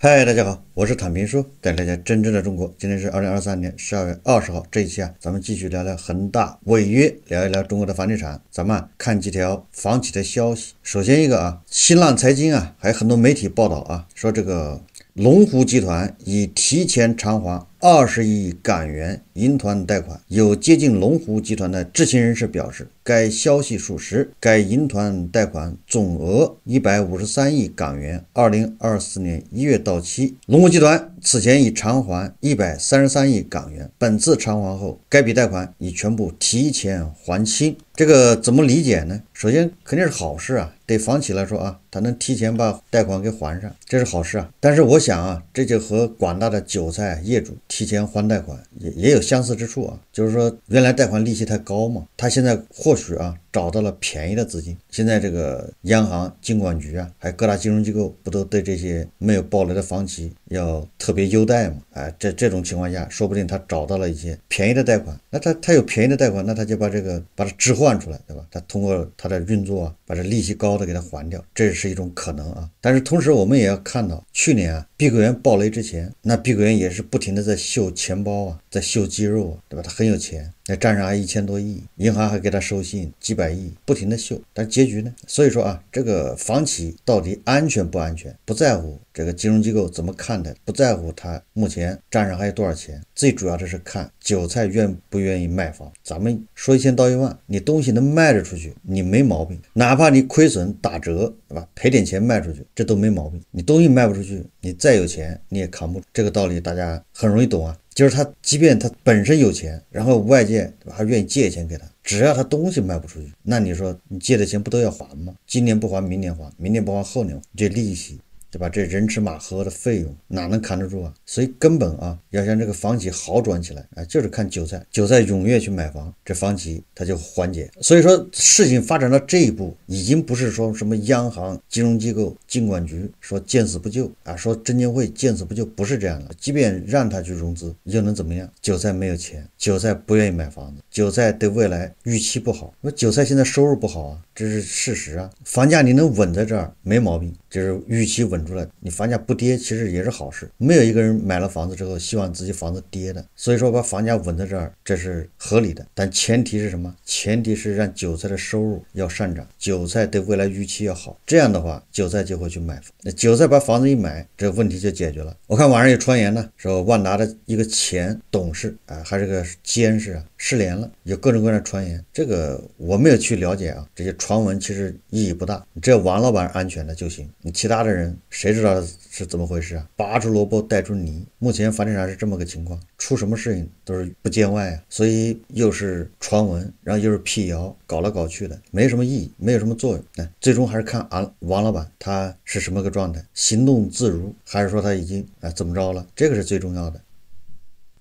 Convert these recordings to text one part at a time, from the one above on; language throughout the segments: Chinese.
嗨，大家好，我是坦平叔，带大家真正的中国。今天是二零二三年十二月二十号，这一期啊，咱们继续聊聊恒大违约，聊一聊中国的房地产。咱们看几条房企的消息。首先一个啊，新浪财经啊，还有很多媒体报道啊，说这个龙湖集团已提前偿还。二十亿港元银团贷款，有接近龙湖集团的知情人士表示，该消息属实。该银团贷款总额一百五十三亿港元，二零二四年一月到期。龙湖集团此前已偿还一百三十三亿港元，本次偿还后，该笔贷款已全部提前还清。这个怎么理解呢？首先肯定是好事啊，对房企来说啊，他能提前把贷款给还上，这是好事啊。但是我想啊，这就和广大的韭菜业主。提前还贷款也也有相似之处啊，就是说原来贷款利息太高嘛，他现在或许啊找到了便宜的资金。现在这个央行、金管局啊，还有各大金融机构，不都对这些没有暴雷的房企？要特别优待嘛，哎，这这种情况下，说不定他找到了一些便宜的贷款，那他他有便宜的贷款，那他就把这个把它置换出来，对吧？他通过他的运作啊，把这利息高的给他还掉，这是一种可能啊。但是同时我们也要看到，去年啊碧桂园暴雷之前，那碧桂园也是不停的在秀钱包啊，在秀肌肉啊，对吧？他很有钱。那账上还一千多亿，银行还给他授信几百亿，不停的秀，但结局呢？所以说啊，这个房企到底安全不安全，不在乎这个金融机构怎么看的，不在乎他目前账上还有多少钱，最主要的是看韭菜愿不愿意卖房。咱们说一千道一万，你东西能卖得出去，你没毛病；哪怕你亏损打折，对吧？赔点钱卖出去，这都没毛病。你东西卖不出去，你再有钱你也扛不。住。这个道理大家很容易懂啊。就是他，即便他本身有钱，然后外界还愿意借钱给他，只要他东西卖不出去，那你说你借的钱不都要还吗？今年不还，明年还，明年不还，后年还，这利息，对吧？这人吃马喝的费用哪能扛得住啊？所以根本啊，要想这个房企好转起来啊，就是看韭菜，韭菜踊跃去买房，这房企它就缓解。所以说，事情发展到这一步，已经不是说什么央行、金融机构。监管局说见死不救啊！说证监会见死不救，不是这样的。即便让他去融资，又能怎么样？韭菜没有钱，韭菜不愿意买房子，韭菜对未来预期不好。那韭菜现在收入不好啊，这是事实啊。房价你能稳在这儿，没毛病，就是预期稳住了，你房价不跌，其实也是好事。没有一个人买了房子之后，希望自己房子跌的。所以说把房价稳在这儿，这是合理的。但前提是什么？前提是让韭菜的收入要上涨，韭菜对未来预期要好。这样的话，韭菜就。会去买房，韭菜把房子一买，这个问题就解决了。我看网上有传言呢，说万达的一个前董事啊，还是个监事啊，失联了，有各种各样的传言。这个我没有去了解啊，这些传闻其实意义不大，只要王老板安全了就行。你其他的人谁知道是怎么回事啊？拔出萝卜带出泥，目前房地产是这么个情况，出什么事情都是不见外啊，所以又是传闻，然后又是辟谣，搞来搞去的，没什么意义，没有什么作用。最终还是看俺王老板他。是什么个状态？行动自如，还是说他已经啊怎么着了？这个是最重要的。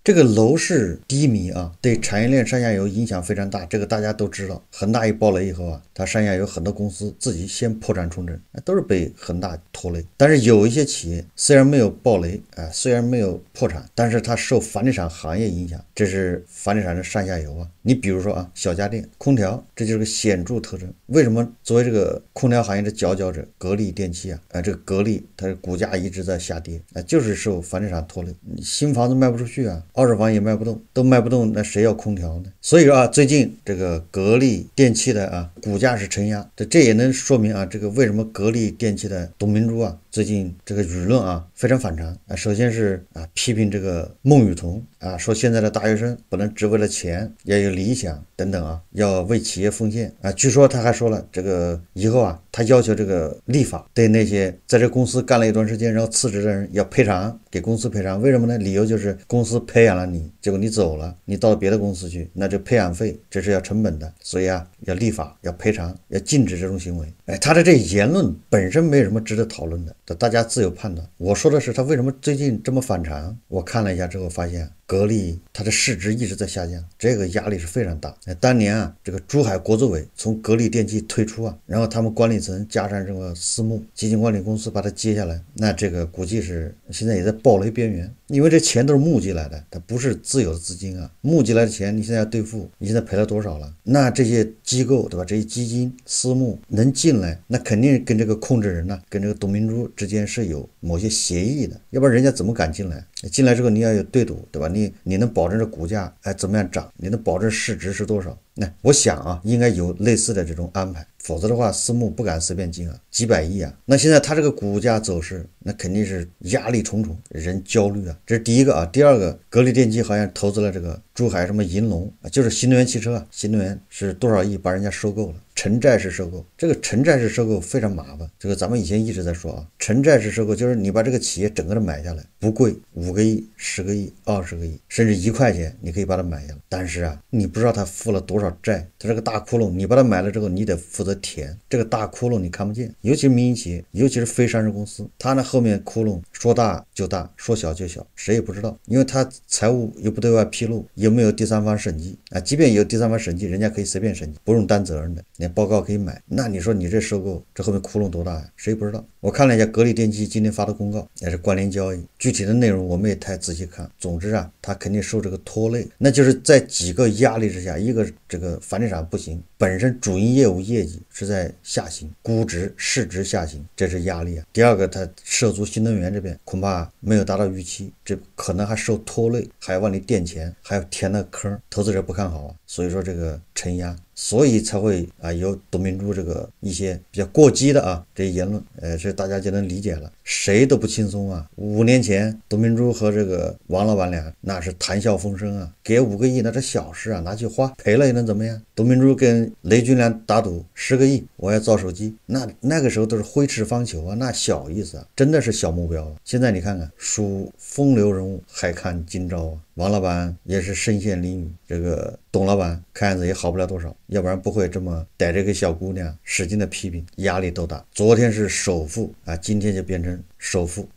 这个楼市低迷啊，对产业链上下游影响非常大，这个大家都知道。恒大一爆雷以后啊，它上下游很多公司自己先破产重整，都是被恒大拖累。但是有一些企业虽然没有爆雷，啊，虽然没有破产，但是它受房地产行业影响，这是房地产的上下游啊。你比如说啊，小家电、空调，这就是个显著特征。为什么作为这个空调行业的佼佼者，格力电器啊，啊，这个格力它的股价一直在下跌，啊，就是受房地产拖累，新房子卖不出去啊。二手房也卖不动，都卖不动，那谁要空调呢？所以说啊，最近这个格力电器的啊。股价是承压，这这也能说明啊，这个为什么格力电器的董明珠啊，最近这个舆论啊非常反常啊。首先是啊批评这个孟羽童啊，说现在的大学生不能只为了钱，要有理想等等啊，要为企业奉献啊。据说他还说了这个以后啊，他要求这个立法，对那些在这公司干了一段时间然后辞职的人要赔偿给公司赔偿。为什么呢？理由就是公司培养了你，结果你走了，你到别的公司去，那这培养费这是要成本的，所以啊要立法要。赔偿要禁止这种行为，哎，他的这言论本身没有什么值得讨论的，大家自有判断。我说的是他为什么最近这么反常？我看了一下之后发现，格力它的市值一直在下降，这个压力是非常大。哎，当年啊，这个珠海国资委从格力电器退出啊，然后他们管理层加上这个私募基金管理公司把它接下来，那这个估计是现在也在暴雷边缘，因为这钱都是募集来的，它不是自有资金啊，募集来的钱你现在要兑付，你现在赔了多少了？那这些机构对吧？这。些基金、私募能进来，那肯定跟这个控制人呢，跟这个董明珠之间是有某些协议的，要不然人家怎么敢进来？进来之后你要有对赌，对吧？你你能保证这股价哎怎么样涨？你能保证市值是多少？那我想啊，应该有类似的这种安排，否则的话，私募不敢随便进啊，几百亿啊。那现在它这个股价走势，那肯定是压力重重，人焦虑啊。这是第一个啊，第二个，格力电器好像投资了这个珠海什么银龙啊，就是新能源汽车，啊，新能源是多少亿，把人家收购了。城债式收购，这个城债式收购非常麻烦。这个咱们以前一直在说啊，城债式收购就是你把这个企业整个的买下来，不贵，五个亿、十个亿、二十个亿，甚至一块钱，你可以把它买下来。但是啊，你不知道他负了多少债，他这个大窟窿，你把它买了之后，你得负责填这个大窟窿，你看不见。尤其是民营企业，尤其是非上市公司，他那后面窟窿说大就大，说小就小，谁也不知道，因为他财务又不对外披露，又没有第三方审计啊？即便有第三方审计，人家可以随便审计，不用担责任的。报告可以买，那你说你这收购这后面窟窿多大呀？谁不知道？我看了一下格力电器今天发的公告，也是关联交易，具体的内容我们也太仔细看。总之啊，它肯定受这个拖累，那就是在几个压力之下，一个这个房地产不行，本身主营业务业绩是在下行，估值、市值下行，这是压力啊。第二个，它涉足新能源这边恐怕没有达到预期，这可能还受拖累，还要往里垫钱，还要填那坑，投资者不看好啊。所以说这个承压。所以才会啊，有董明珠这个一些比较过激的啊这些言论，呃，这大家就能理解了。谁都不轻松啊。五年前，董明珠和这个王老板俩那是谈笑风生啊，给五个亿那是小事啊，拿去花，赔了又能怎么样？董明珠跟雷军俩打赌十个亿，我要造手机。那那个时候都是挥斥方遒啊，那小意思啊，真的是小目标啊。现在你看看，数风流人物还看今朝啊。王老板也是身陷囹圄，这个董老板看样子也好不了多少，要不然不会这么逮着个小姑娘使劲的批评，压力都大。昨天是首富啊，今天就变成首富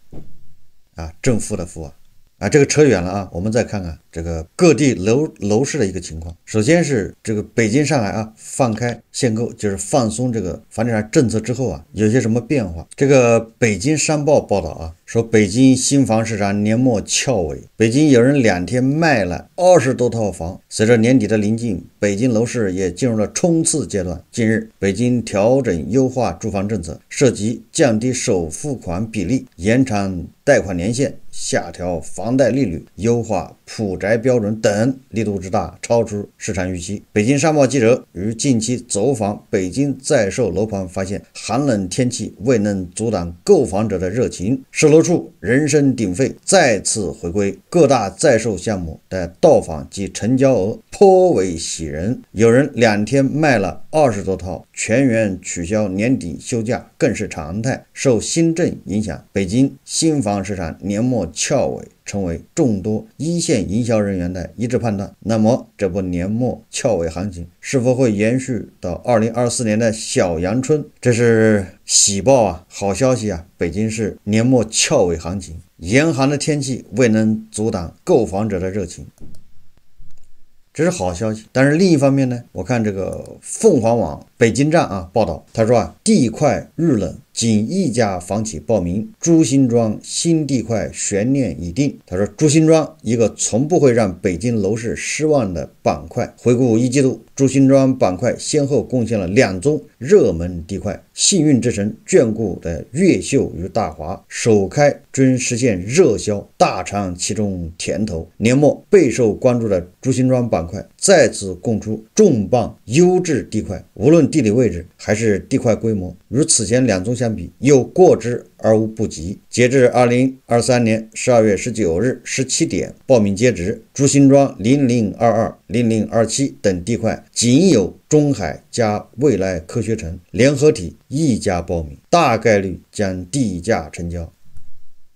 啊，正负的负啊，啊，这个扯远了啊，我们再看看。这个各地楼楼市的一个情况，首先是这个北京、上海啊放开限购，就是放松这个房地产政策之后啊，有些什么变化？这个北京商报报道啊，说北京新房市场年末翘尾，北京有人两天卖了二十多套房。随着年底的临近，北京楼市也进入了冲刺阶段。近日，北京调整优化住房政策，涉及降低首付款比例、延长贷款年限、下调房贷利率、优化普。宅标准等力度之大，超出市场预期。北京商报记者于近期走访北京在售楼盘，发现寒冷天气未能阻挡购房者的热情，售楼处人声鼎沸，再次回归。各大在售项目的到访及成交额颇为喜人，有人两天卖了。二十多套全员取消年底休假更是常态。受新政影响，北京新房市场年末翘尾成为众多一线营销人员的一致判断。那么，这波年末翘尾行情是否会延续到2024年的小阳春？这是喜报啊，好消息啊！北京市年末翘尾行情，严寒的天气未能阻挡购房者的热情。这是好消息，但是另一方面呢？我看这个凤凰网北京站啊报道，他说啊，地块遇冷。仅一家房企报名，朱辛庄新地块悬念已定。他说，朱辛庄一个从不会让北京楼市失望的板块。回顾一季度，朱辛庄板块先后贡献了两宗热门地块，幸运之神眷顾的越秀与大华首开均实现热销，大尝其中甜头。年末备受关注的朱辛庄板块再次供出重磅优质地块，无论地理位置还是地块规模，与此前两宗相又过之而无不及。截至二零二三年十二月十九日十七点报名截止，朱辛庄零零二二零零二七等地块仅有中海加未来科学城联合体一家报名，大概率将地价成交。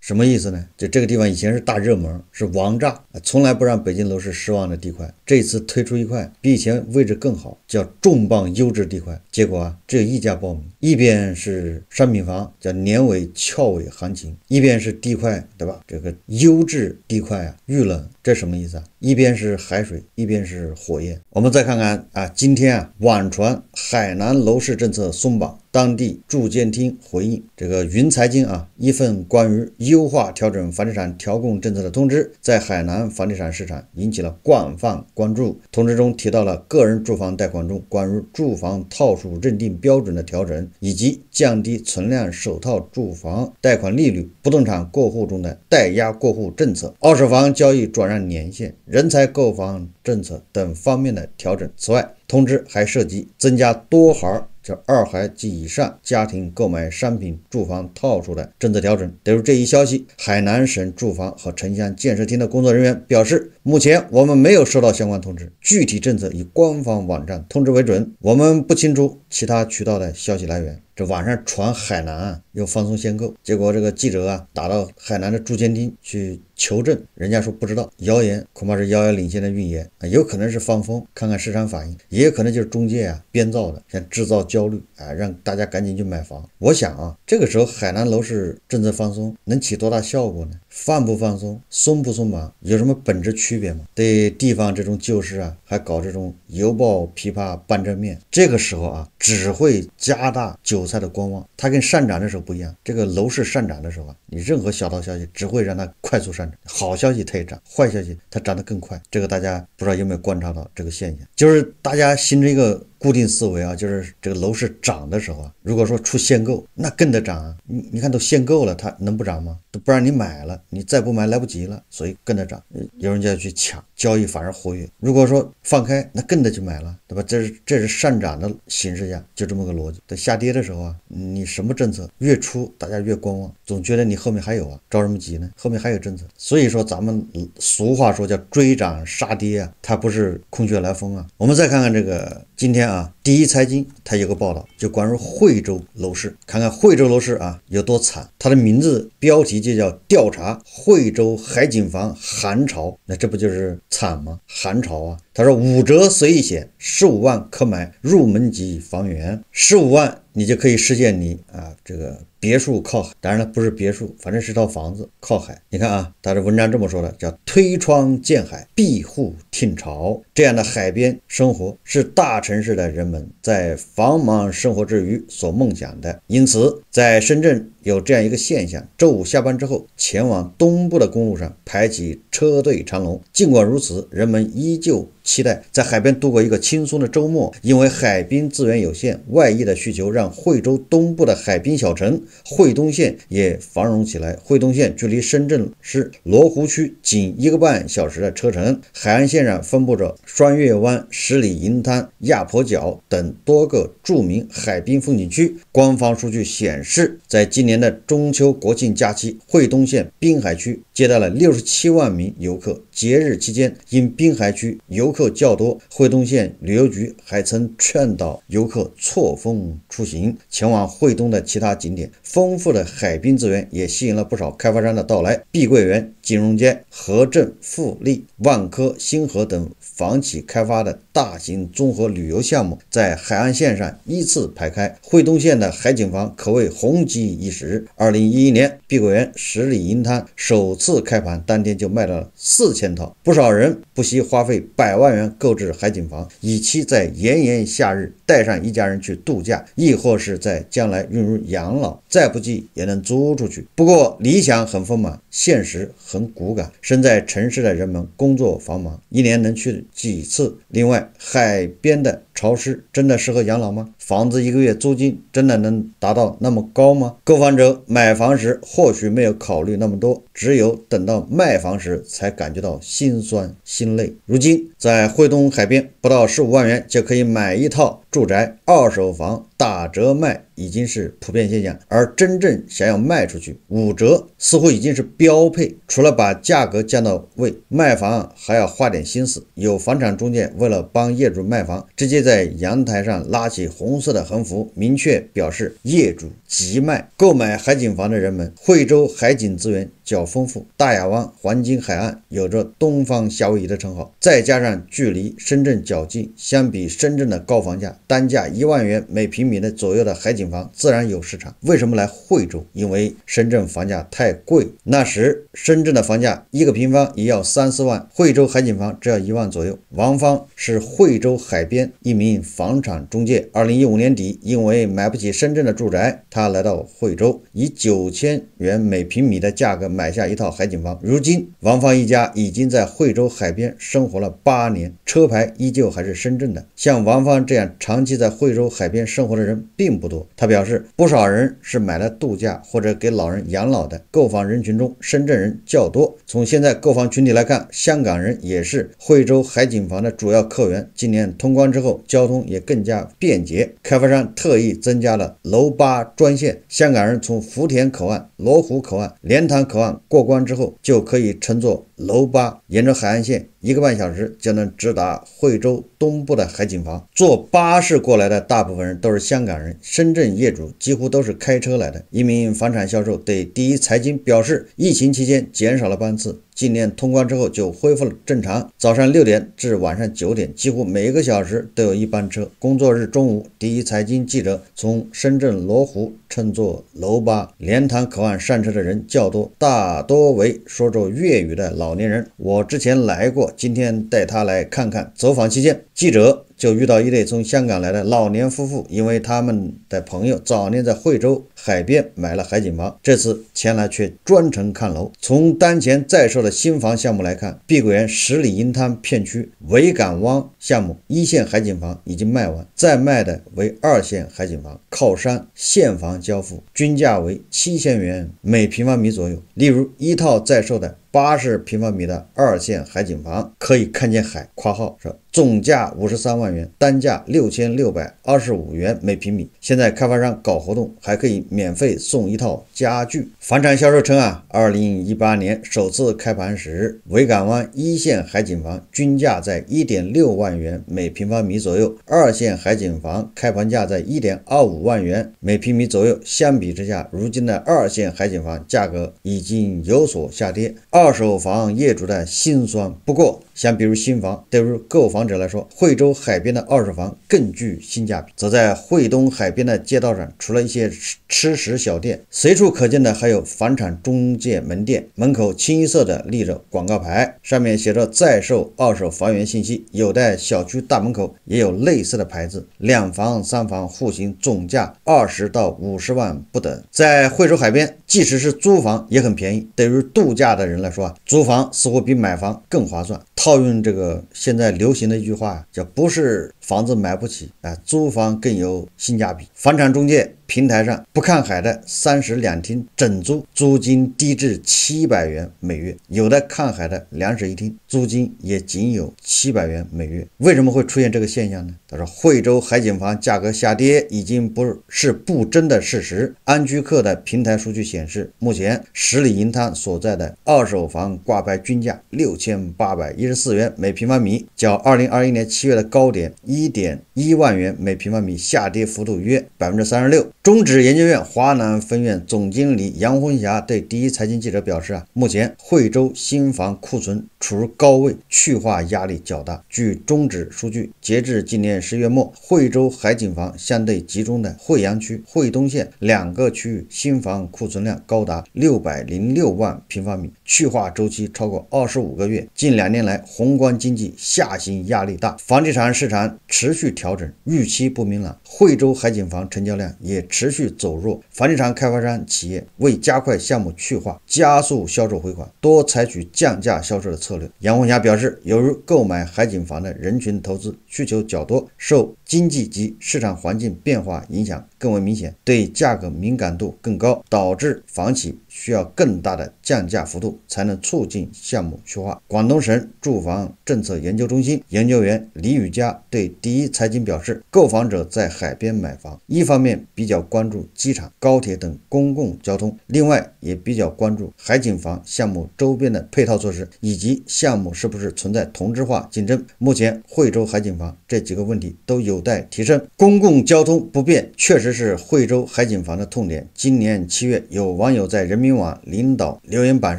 什么意思呢？就这个地方以前是大热门，是王炸，从来不让北京楼市失望的地块。这次推出一块比以前位置更好，叫重磅优质地块。结果啊，只有一家报名。一边是商品房，叫年尾翘尾行情；一边是地块，对吧？这个优质地块啊，遇冷。这什么意思啊？一边是海水，一边是火焰。我们再看看啊，今天啊，网传海南楼市政策松绑。当地住建厅回应这个云财经啊，一份关于优化调整房地产调控政策的通知，在海南房地产市场引起了广泛关注。通知中提到了个人住房贷款中关于住房套数认定标准的调整，以及降低存量首套住房贷款利率、不动产过户中的代押过户政策、二手房交易转让年限、人才购房政策等方面的调整。此外，通知还涉及增加多行。就二孩及以上家庭购买商品住房套数的政策调整。对于这一消息，海南省住房和城乡建设厅的工作人员表示，目前我们没有收到相关通知，具体政策以官方网站通知为准。我们不清楚其他渠道的消息来源。这晚上传海南啊要放松限购，结果这个记者啊打到海南的驻建厅去求证，人家说不知道，谣言恐怕是遥遥领先的预言啊，有可能是放风看看市场反应，也有可能就是中介啊编造的，想制造焦虑啊，让大家赶紧去买房。我想啊，这个时候海南楼市政策放松能起多大效果呢？放不放松，松不松绑，有什么本质区别吗？对地方这种旧事啊，还搞这种犹抱琵琶半遮面，这个时候啊，只会加大韭菜的观望。它跟上涨的时候不一样，这个楼市上涨的时候啊，你任何小道消息只会让它快速上涨，好消息它也涨，坏消息它涨得更快。这个大家不知道有没有观察到这个现象，就是大家形成一个。固定思维啊，就是这个楼市涨的时候啊，如果说出限购，那更得涨啊！你你看都限购了，它能不涨吗？都不让你买了，你再不买来不及了，所以更得涨。有人就要去抢，交易反而活跃。如果说放开，那更得去买了，对吧？这是这是上涨的形势下，就这么个逻辑。在下跌的时候啊，你什么政策？月初大家越观望，总觉得你后面还有啊，着什么急呢？后面还有政策。所以说咱们俗话说叫追涨杀跌啊，它不是空穴来风啊。我们再看看这个。今天啊。第一财经，它有个报道，就关于惠州楼市，看看惠州楼市啊有多惨。它的名字标题就叫《调查惠州海景房寒潮》，那这不就是惨吗？寒潮啊！他说五折随意选，十五万可买入门级房源，十五万你就可以实现你啊这个别墅靠海。当然了，不是别墅，反正是套房子靠海。你看啊，他的文章这么说的，叫推窗见海，闭户听潮。这样的海边生活是大城市的人们。在繁忙生活之余所梦想的，因此。在深圳有这样一个现象：周五下班之后，前往东部的公路上排起车队长龙。尽管如此，人们依旧期待在海边度过一个轻松的周末，因为海滨资源有限，外溢的需求让惠州东部的海滨小城惠东县也繁荣起来。惠东县距离深圳市罗湖区仅一个半小时的车程，海岸线上分布着双月湾、十里银滩、亚婆角等多个著名海滨风景区。官方数据显示，在今年的中秋国庆假期，惠东县滨海区。接待了六十七万名游客。节日期间，因滨海区游客较多，惠东县旅游局还曾劝导游客错峰出行，前往惠东的其他景点。丰富的海滨资源也吸引了不少开发商的到来。碧桂园、金融街、和正、富力、万科、星河等房企开发的大型综合旅游项目在海岸线上依次排开。惠东县的海景房可谓红极一时。二零一一年，碧桂园十里银滩首次。次开盘当天就卖到了四千套，不少人不惜花费百万元购置海景房，以期在炎炎夏日带上一家人去度假，亦或是在将来用于养老，再不济也能租出去。不过理想很丰满，现实很骨感。身在城市的人们工作繁忙，一年能去几次？另外，海边的潮湿真的适合养老吗？房子一个月租金真的能达到那么高吗？购房者买房时或许没有考虑那么多，只有等到卖房时才感觉到心酸心累。如今在惠东海边，不到十五万元就可以买一套。住宅二手房打折卖已经是普遍现象，而真正想要卖出去五折似乎已经是标配。除了把价格降到位，卖房还要花点心思。有房产中介为了帮业主卖房，直接在阳台上拉起红色的横幅，明确表示业主急卖。购买海景房的人们，惠州海景资源较丰富，大亚湾黄金海岸有着“东方夏威夷”的称号，再加上距离深圳较近，相比深圳的高房价。单价一万元每平米的左右的海景房自然有市场。为什么来惠州？因为深圳房价太贵。那时深圳的房价一个平方也要三四万，惠州海景房只要一万左右。王芳是惠州海边一名房产中介。二零一五年底，因为买不起深圳的住宅，他来到惠州，以九千元每平米的价格买下一套海景房。如今，王芳一家已经在惠州海边生活了八年，车牌依旧还是深圳的。像王芳这样长。长期在惠州海边生活的人并不多，他表示，不少人是买了度假或者给老人养老的。购房人群中，深圳人较多。从现在购房群体来看，香港人也是惠州海景房的主要客源。今年通关之后，交通也更加便捷，开发商特意增加了楼巴专线。香港人从福田口岸、罗湖口岸、莲塘口岸过关之后，就可以乘坐楼巴沿着海岸线。一个半小时就能直达惠州东部的海景房。坐巴士过来的大部分人都是香港人，深圳业主几乎都是开车来的。一名房产销售对第一财经表示，疫情期间减少了班次。今年通关之后就恢复了正常。早上六点至晚上九点，几乎每一个小时都有一班车。工作日中午，第一财经记者从深圳罗湖乘坐楼巴莲塘口岸上车的人较多，大多为说着粤语的老年人。我之前来过，今天带他来看看。走访期间，记者。就遇到一对从香港来的老年夫妇，因为他们的朋友早年在惠州海边买了海景房，这次前来却专程看楼。从当前在售的新房项目来看，碧桂园十里银滩片区围港湾项目一线海景房已经卖完，再卖的为二线海景房，靠山现房交付，均价为七千元每平方米左右。例如，一套在售的八十平方米的二线海景房，可以看见海（括号说）。总价五十三万元，单价六千六百二十五元每平米。现在开发商搞活动，还可以免费送一套家具。房产销售称啊，二零一八年首次开盘时，围港湾一线海景房均价在一点六万元每平方米左右，二线海景房开盘价在一点二五万元每平米左右。相比之下，如今的二线海景房价格已经有所下跌，二手房业主的心酸。不过，相比于新房，对于购房者来说，惠州海边的二手房更具性价比。则在惠东海边的街道上，除了一些吃食小店，随处可见的还有房产中介门店，门口清一色的立着广告牌，上面写着在售二手房源信息。有的小区大门口也有类似的牌子，两房、三房户型，总价二十到五十万不等。在惠州海边。即使是租房也很便宜，对于度假的人来说啊，租房似乎比买房更划算。套用这个现在流行的一句话，叫“不是房子买不起，哎，租房更有性价比”。房产中介。平台上不看海的三室两厅整租，租金低至七百元每月；有的看海的两室一厅，租金也仅有七百元每月。为什么会出现这个现象呢？他说：惠州海景房价格下跌已经不是不争的事实。安居客的平台数据显示，目前十里银滩所在的二手房挂牌均价六千八百一十四元每平方米，较二零二一年七月的高点一点一万元每平方米，下跌幅度约百分之三十六。中指研究院华南分院总经理杨红霞对第一财经记者表示：“啊，目前惠州新房库存处于高位，去化压力较大。据中指数据，截至今年十月末，惠州海景房相对集中的惠阳区、惠东县两个区域新房库存量高达六百零六万平方米，去化周期超过二十五个月。近两年来，宏观经济下行压力大，房地产市场持续调整，预期不明朗，惠州海景房成交量也。”持续走弱，房地产开发商企业为加快项目去化、加速销售回款，多采取降价销售的策略。杨红霞表示，由于购买海景房的人群投资需求较多，受经济及市场环境变化影响更为明显，对价格敏感度更高，导致房企。需要更大的降价幅度才能促进项目去化。广东省住房政策研究中心研究员李宇佳对第一财经表示，购房者在海边买房，一方面比较关注机场、高铁等公共交通，另外也比较关注海景房项目周边的配套措施以及项目是不是存在同质化竞争。目前惠州海景房这几个问题都有待提升。公共交通不便确实是惠州海景房的痛点。今年七月，有网友在人。民人民网领导留言板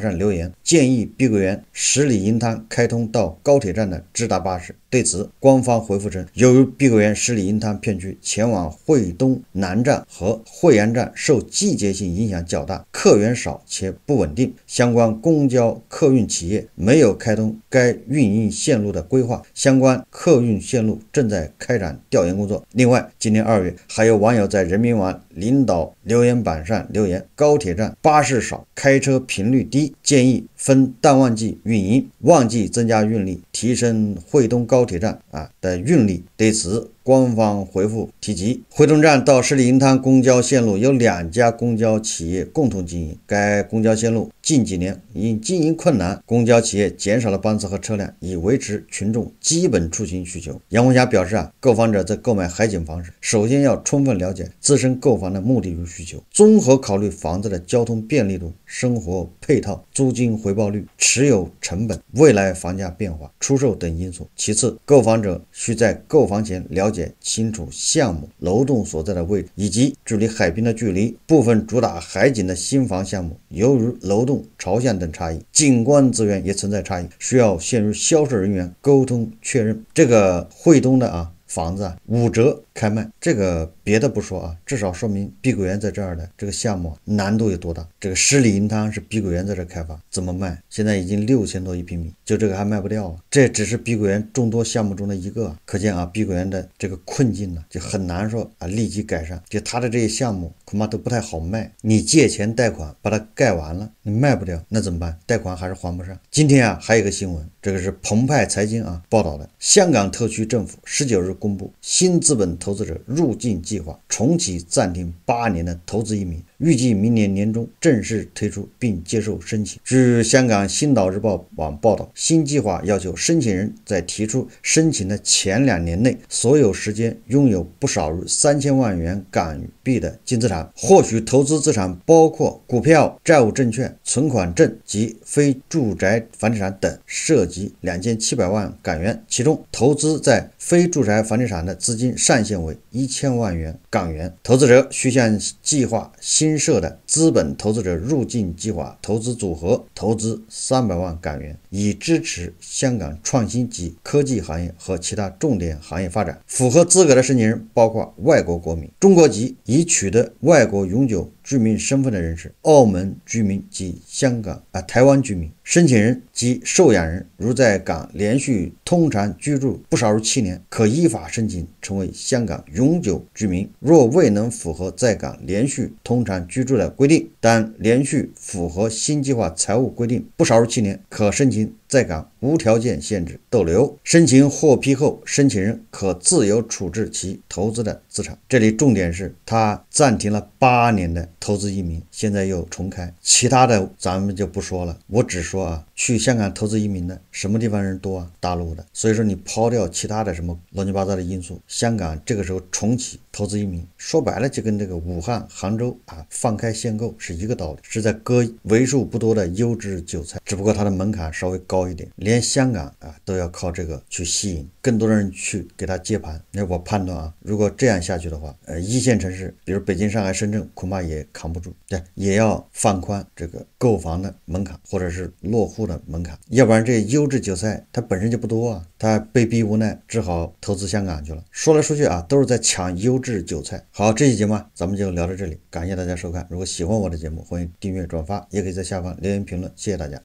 上留言，建议碧桂园十里银滩开通到高铁站的直达巴士。对此，官方回复称，由于碧桂园十里银滩片区前往惠东南站和惠阳站受季节性影响较大，客源少且不稳定，相关公交客运企业没有开通该运营线路的规划，相关客运线路正在开展调研工作。另外，今年二月还有网友在人民网领导留言板上留言，高铁站巴士。至少开车频率低，建议分淡旺季运营，旺季增加运力。提升惠东高铁站啊的运力。对此，官方回复提及，惠东站到十里银滩公交线路由两家公交企业共同经营。该公交线路近几年因经营困难，公交企业减少了班次和车辆，以维持群众基本出行需求。杨红霞表示啊，购房者在购买海景房时，首先要充分了解自身购房的目的与需求，综合考虑房子的交通便利度、生活配套、租金回报率、持有成本、未来房价变化。出售等因素。其次，购房者需在购房前了解清楚项目楼栋所在的位置以及距离海边的距离。部分主打海景的新房项目，由于楼栋朝向等差异，景观资源也存在差异，需要先与销售人员沟通确认。这个惠东的啊房子啊五折。开卖这个别的不说啊，至少说明碧桂园在这儿的这个项目难度有多大。这个十里银滩是碧桂园在这开发，怎么卖？现在已经六千多一平米，就这个还卖不掉啊？这只是碧桂园众多项目中的一个，可见啊，碧桂园的这个困境呢，就很难说啊立即改善。就他的这些项目恐怕都不太好卖。你借钱贷款把它盖完了，你卖不掉，那怎么办？贷款还是还不上。今天啊，还有一个新闻，这个是澎湃新闻啊报道的，香港特区政府十九日公布新资本。投资者入境计划重启，暂停八年的投资移民。预计明年年中正式推出并接受申请。据香港《星岛日报网》报道，新计划要求申请人在提出申请的前两年内，所有时间拥有不少于三千万元港币的净资产，获取投资资产包括股票、债务证券、存款证及非住宅房地产等，涉及两千七百万港元，其中投资在非住宅房地产的资金上限为一千万元港元。投资者需向计划新。新设的资本投资者入境计划投资组合投资三百万港元，以支持香港创新及科技行业和其他重点行业发展。符合资格的申请人包括外国国民、中国籍已取得外国永久。居民身份的人士，澳门居民及香港、啊台湾居民，申请人及受养人如在港连续通常居住不少于七年，可依法申请成为香港永久居民。若未能符合在港连续通常居住的规定，但连续符合新计划财务规定不少于七年，可申请。在港无条件限制逗留，申请获批后，申请人可自由处置其投资的资产。这里重点是，他暂停了八年的投资移民，现在又重开。其他的咱们就不说了，我只说啊，去香港投资移民的什么地方人多啊？大陆的。所以说，你抛掉其他的什么乱七八糟的因素，香港这个时候重启投资移民，说白了就跟这个武汉、杭州啊放开限购是一个道理，是在割为数不多的优质韭菜，只不过它的门槛稍微高。高一点，连香港啊都要靠这个去吸引更多人去给他接盘。那我判断啊，如果这样下去的话，呃，一线城市比如北京、上海、深圳恐怕也扛不住，对，也要放宽这个购房的门槛或者是落户的门槛，要不然这优质韭菜它本身就不多啊，它被逼无奈只好投资香港去了。说来说去啊，都是在抢优质韭菜。好，这一节嘛，咱们就聊到这里，感谢大家收看。如果喜欢我的节目，欢迎订阅、转发，也可以在下方留言评论，谢谢大家。